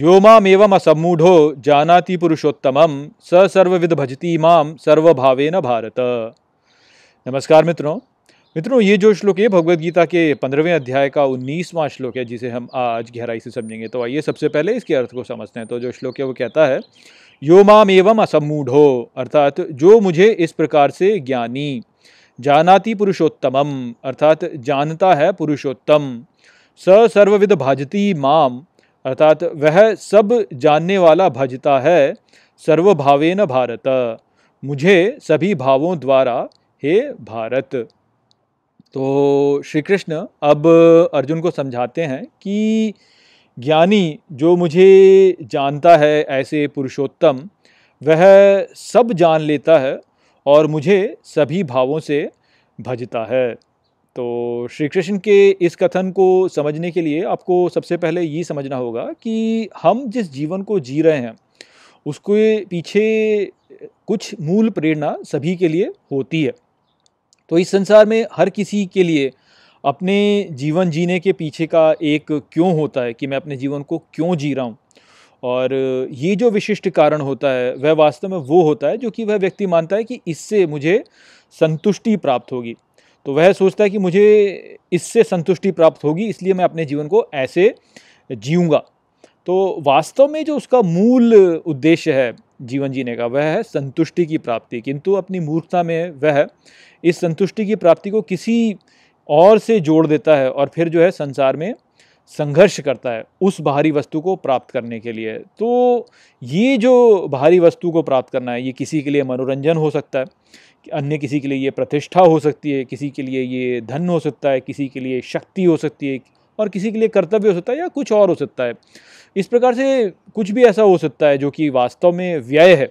व्योमामेवम असमूढ़ो जानाति पुरुषोत्तम स सर्वविद भजती माम सर्वभावेन भारत नमस्कार मित्रों मित्रों ये जो श्लोक है भगवद गीता के पंद्रहवें अध्याय का उन्नीसवां श्लोक है जिसे हम आज गहराई से समझेंगे तो आइए सबसे पहले इसके अर्थ को समझते हैं तो जो श्लोक है वो कहता है यो माम एवं असमूढ़ो अर्थात जो मुझे इस प्रकार से ज्ञानी जानाति पुरुषोत्तमम अर्थात जानता है पुरुषोत्तम स सर्वविध भाजती माम अर्थात वह सब जानने वाला भजता है सर्वभावेन भारत मुझे सभी भावों द्वारा हे भारत तो श्री कृष्ण अब अर्जुन को समझाते हैं कि ज्ञानी जो मुझे जानता है ऐसे पुरुषोत्तम वह सब जान लेता है और मुझे सभी भावों से भजता है तो श्री कृष्ण के इस कथन को समझने के लिए आपको सबसे पहले ये समझना होगा कि हम जिस जीवन को जी रहे हैं उसके पीछे कुछ मूल प्रेरणा सभी के लिए होती है तो इस संसार में हर किसी के लिए अपने जीवन जीने के पीछे का एक क्यों होता है कि मैं अपने जीवन को क्यों जी रहा हूँ और ये जो विशिष्ट कारण होता है वह वास्तव में वो होता है जो कि वह व्यक्ति मानता है कि इससे मुझे संतुष्टि प्राप्त होगी तो वह सोचता है कि मुझे इससे संतुष्टि प्राप्त होगी इसलिए मैं अपने जीवन को ऐसे जीऊँगा तो वास्तव में जो उसका मूल उद्देश्य है जीवन जीने का वह है संतुष्टि की प्राप्ति किंतु अपनी मूर्खता में वह इस संतुष्टि की प्राप्ति को किसी और से जोड़ देता है और फिर जो है संसार में संघर्ष करता है उस बाहरी वस्तु को प्राप्त करने के लिए तो ये जो बाहरी वस्तु को प्राप्त करना है ये किसी के लिए मनोरंजन हो सकता है अन्य किसी के लिए ये प्रतिष्ठा हो सकती है किसी के लिए ये धन हो सकता है किसी के लिए शक्ति हो सकती है और किसी के लिए कर्तव्य हो सकता है या कुछ और हो सकता है इस प्रकार से कुछ भी ऐसा हो सकता है जो कि वास्तव में व्यय है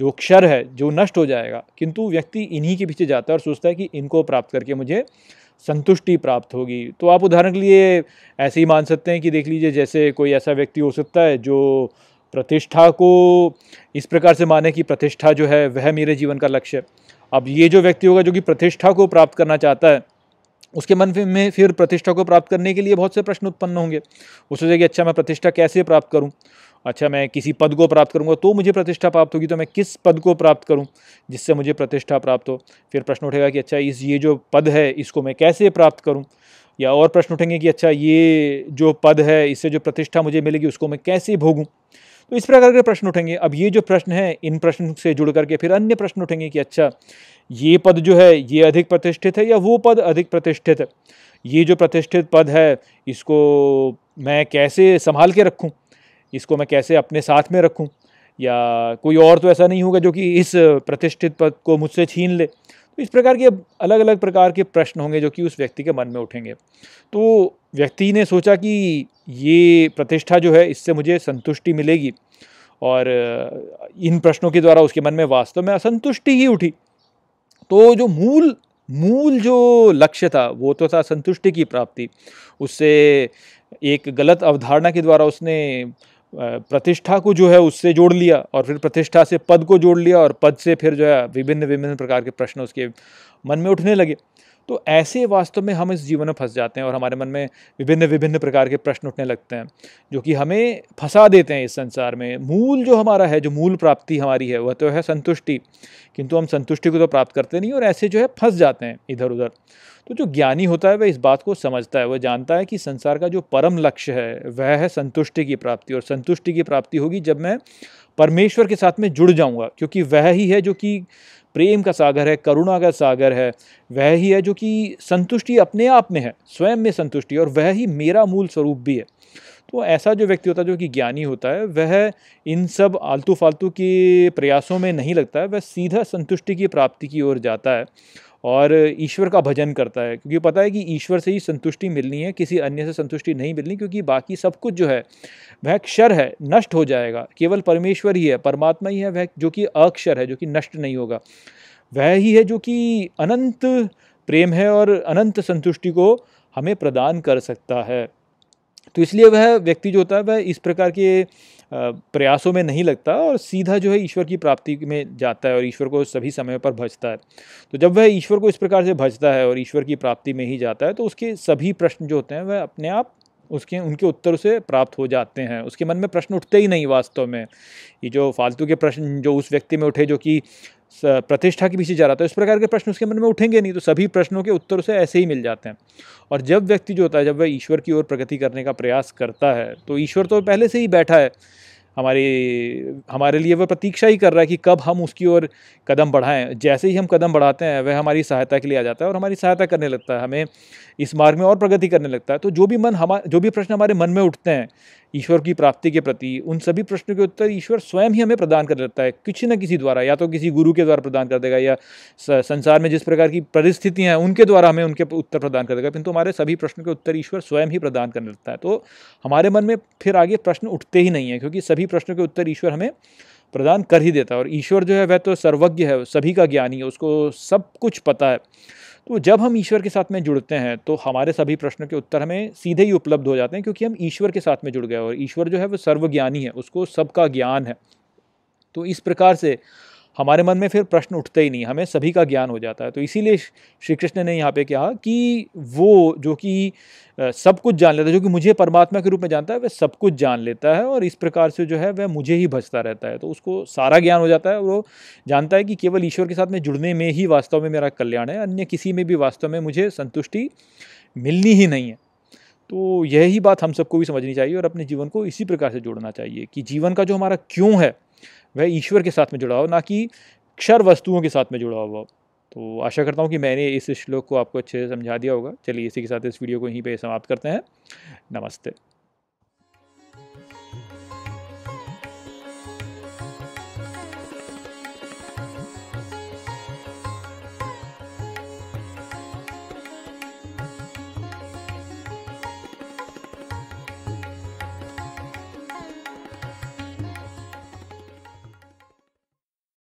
जो क्षर है जो नष्ट हो जाएगा किंतु व्यक्ति इन्हीं के पीछे जाता है और सोचता है कि इनको प्राप्त करके मुझे संतुष्टि प्राप्त होगी तो आप उदाहरण के लिए ऐसे ही मान सकते हैं कि देख लीजिए जैसे कोई ऐसा व्यक्ति हो सकता है जो प्रतिष्ठा को इस प्रकार से माने कि प्रतिष्ठा जो है वह मेरे जीवन का लक्ष्य है अब ये जो व्यक्ति होगा जो कि प्रतिष्ठा को प्राप्त करना चाहता है उसके मन में फिर प्रतिष्ठा को प्राप्त करने के लिए बहुत से प्रश्न उत्पन्न होंगे वो सोचे कि अच्छा मैं प्रतिष्ठा कैसे प्राप्त करूँ अच्छा मैं किसी पद को प्राप्त करूँगा तो मुझे प्रतिष्ठा प्राप्त होगी तो मैं किस पद को प्राप्त करूँ जिससे मुझे प्रतिष्ठा प्राप्त हो फिर प्रश्न उठेगा कि अच्छा इस ये जो पद है इसको मैं कैसे प्राप्त करूँ या और प्रश्न उठेंगे कि अच्छा ये जो पद है इससे जो प्रतिष्ठा मुझे मिलेगी उसको मैं कैसे भोगूँ तो इस प्रकार के प्रश्न उठेंगे अब ये जो प्रश्न है इन प्रश्न से जुड़ करके फिर अन्य प्रश्न उठेंगे कि अच्छा ये पद जो है ये अधिक प्रतिष्ठित है या वो पद अधिक प्रतिष्ठित है ये जो प्रतिष्ठित पद है इसको मैं कैसे संभाल के रखूँ इसको मैं कैसे अपने साथ में रखूँ या कोई और तो ऐसा नहीं होगा जो कि इस प्रतिष्ठित पद को मुझसे छीन ले तो इस प्रकार के अलग अलग प्रकार के प्रश्न होंगे जो कि उस व्यक्ति के मन में उठेंगे तो व्यक्ति ने सोचा कि ये प्रतिष्ठा जो है इससे मुझे संतुष्टि मिलेगी और इन प्रश्नों के द्वारा उसके मन में वास्तव में असंतुष्टि ही उठी तो जो मूल मूल जो लक्ष्य था वो तो था संतुष्टि की प्राप्ति उससे एक गलत अवधारणा के द्वारा उसने प्रतिष्ठा को जो है उससे जोड़ लिया और फिर प्रतिष्ठा से पद को जोड़ लिया और पद से फिर जो है विभिन्न विभिन्न प्रकार के प्रश्न उसके मन में उठने लगे तो ऐसे वास्तव में हम इस जीवन में फंस जाते हैं और हमारे मन में विभिन्न विभिन्न प्रकार के प्रश्न उठने लगते हैं जो कि हमें फंसा देते हैं इस संसार में मूल जो हमारा है जो मूल प्राप्ति हमारी है वह तो है संतुष्टि किंतु हम संतुष्टि को तो प्राप्त करते नहीं और ऐसे जो है फंस जाते हैं इधर उधर तो जो ज्ञानी होता है वह इस बात को समझता है वह जानता है कि संसार का जो परम लक्ष्य है वह है संतुष्टि की प्राप्ति और संतुष्टि की प्राप्ति होगी जब मैं परमेश्वर के साथ में जुड़ जाऊंगा क्योंकि वह ही है जो कि प्रेम का सागर है करुणा का सागर है वह ही है जो कि संतुष्टि अपने आप में है स्वयं में संतुष्टि और वह ही मेरा मूल स्वरूप भी है तो ऐसा जो व्यक्ति होता है जो कि ज्ञानी होता है वह इन सब आलतू फालतू के प्रयासों में नहीं लगता है वह सीधा संतुष्टि की प्राप्ति की ओर जाता है और ईश्वर का भजन करता है क्योंकि पता है कि ईश्वर से ही संतुष्टि मिलनी है किसी अन्य से संतुष्टि नहीं मिलनी क्योंकि बाकी सब कुछ जो है वह क्षर है नष्ट हो जाएगा केवल परमेश्वर ही है परमात्मा ही है वह जो कि अक्षर है जो कि नष्ट नहीं होगा वह ही है जो कि अनंत प्रेम है और अनंत संतुष्टि को हमें प्रदान कर सकता है तो इसलिए वह व्यक्ति जो होता है वह इस प्रकार के प्रयासों में नहीं लगता और सीधा जो है ईश्वर की प्राप्ति में जाता है और ईश्वर को सभी समय पर भजता है तो जब वह ईश्वर को इस प्रकार से भजता है और ईश्वर की प्राप्ति में ही जाता है तो उसके सभी प्रश्न जो होते हैं वह अपने आप उसके उनके उत्तर उसे प्राप्त हो जाते हैं उसके मन में प्रश्न उठते ही नहीं वास्तव में ये जो फालतू के प्रश्न जो उस व्यक्ति में उठे जो कि प्रतिष्ठा के पीछे जा रहा था इस प्रकार के प्रश्न उसके मन में उठेंगे नहीं तो सभी प्रश्नों के उत्तर उसे ऐसे ही मिल जाते हैं और जब व्यक्ति जो होता है जब वह ईश्वर की ओर प्रगति करने का प्रयास करता है तो ईश्वर तो पहले से ही बैठा है हमारे हमारे लिए वह प्रतीक्षा ही कर रहा है कि कब हम उसकी ओर कदम बढ़ाएं जैसे ही हम कदम बढ़ाते हैं वह हमारी सहायता के लिए आ जाता है और हमारी सहायता करने लगता है हमें इस मार्ग में और प्रगति करने लगता है तो जो भी मन हमारे जो भी प्रश्न हमारे मन में उठते हैं ईश्वर की प्राप्ति के प्रति उन सभी प्रश्नों के उत्तर ईश्वर स्वयं ही हमें प्रदान कर देता है किसी न किसी द्वारा या तो किसी गुरु के द्वारा प्रदान कर देगा या संसार में जिस प्रकार की परिस्थितियाँ हैं उनके द्वारा हमें उनके उत्तर प्रदान कर देगा किंतु हमारे सभी प्रश्नों के उत्तर ईश्वर स्वयं ही प्रदान करने लगता है तो हमारे मन में फिर आगे प्रश्न उठते ही नहीं है क्योंकि सभी प्रश्नों के उत्तर ईश्वर हमें प्रदान कर ही देता है और ईश्वर जो है वह तो सर्वज्ञ है सभी का ज्ञानी है उसको सब कुछ पता है तो जब हम ईश्वर के साथ में जुड़ते हैं तो हमारे सभी प्रश्नों के उत्तर हमें सीधे ही उपलब्ध हो जाते हैं क्योंकि हम ईश्वर के साथ में जुड़ गए और ईश्वर जो है वो सर्वज्ञानी है उसको सबका ज्ञान है तो इस प्रकार से हमारे मन में फिर प्रश्न उठते ही नहीं हमें सभी का ज्ञान हो जाता है तो इसीलिए श्री कृष्ण ने यहाँ पे कहा कि वो जो कि सब कुछ जान लेता है जो कि मुझे परमात्मा के रूप में जानता है वह सब कुछ जान लेता है और इस प्रकार से जो है वह मुझे ही भजता रहता है तो उसको सारा ज्ञान हो जाता है वो जानता है कि केवल ईश्वर के साथ में जुड़ने में ही वास्तव में मेरा कल्याण है अन्य किसी में भी वास्तव में मुझे संतुष्टि मिलनी ही नहीं है तो यही बात हम सबको भी समझनी चाहिए और अपने जीवन को इसी प्रकार से जोड़ना चाहिए कि जीवन का जो हमारा क्यों है वह ईश्वर के साथ में जुड़ा हो ना कि क्षर वस्तुओं के साथ में जुड़ा हुआ तो आशा करता हूँ कि मैंने इस श्लोक को आपको अच्छे से समझा दिया होगा चलिए इसी के साथ इस वीडियो को यहीं पे समाप्त करते हैं नमस्ते